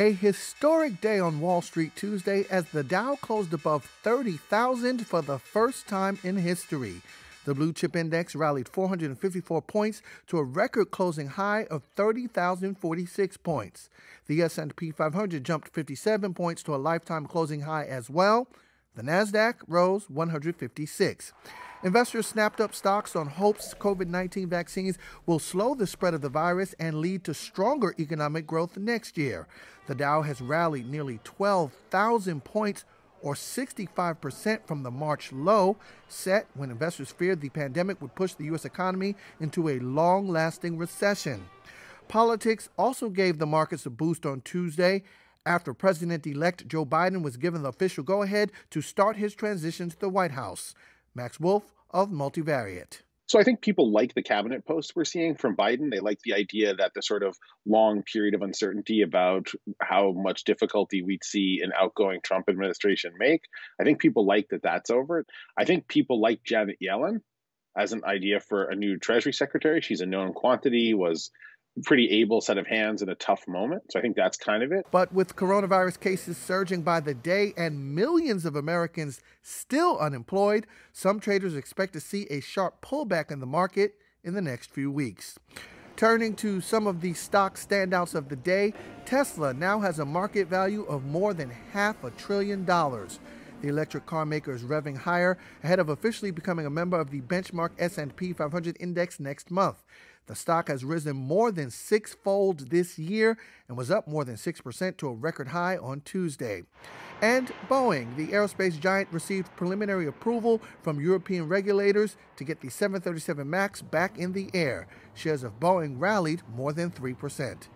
A historic day on Wall Street Tuesday as the Dow closed above 30,000 for the first time in history. The blue chip index rallied 454 points to a record closing high of 30,046 points. The S&P 500 jumped 57 points to a lifetime closing high as well. The NASDAQ rose 156. Investors snapped up stocks on hopes COVID 19 vaccines will slow the spread of the virus and lead to stronger economic growth next year. The Dow has rallied nearly 12,000 points or 65% from the March low set when investors feared the pandemic would push the U.S. economy into a long lasting recession. Politics also gave the markets a boost on Tuesday after President elect Joe Biden was given the official go ahead to start his transition to the White House. Max Wolf of Multivariate. So I think people like the cabinet posts we're seeing from Biden. They like the idea that the sort of long period of uncertainty about how much difficulty we'd see an outgoing Trump administration make. I think people like that that's over. I think people like Janet Yellen as an idea for a new Treasury Secretary. She's a known quantity, was pretty able set of hands in a tough moment. So I think that's kind of it. But with coronavirus cases surging by the day and millions of Americans still unemployed, some traders expect to see a sharp pullback in the market in the next few weeks. Turning to some of the stock standouts of the day, Tesla now has a market value of more than half a trillion dollars. The electric car maker is revving higher ahead of officially becoming a member of the benchmark S&P 500 index next month. The stock has risen more than sixfold this year and was up more than 6% to a record high on Tuesday. And Boeing, the aerospace giant, received preliminary approval from European regulators to get the 737 MAX back in the air. Shares of Boeing rallied more than 3%.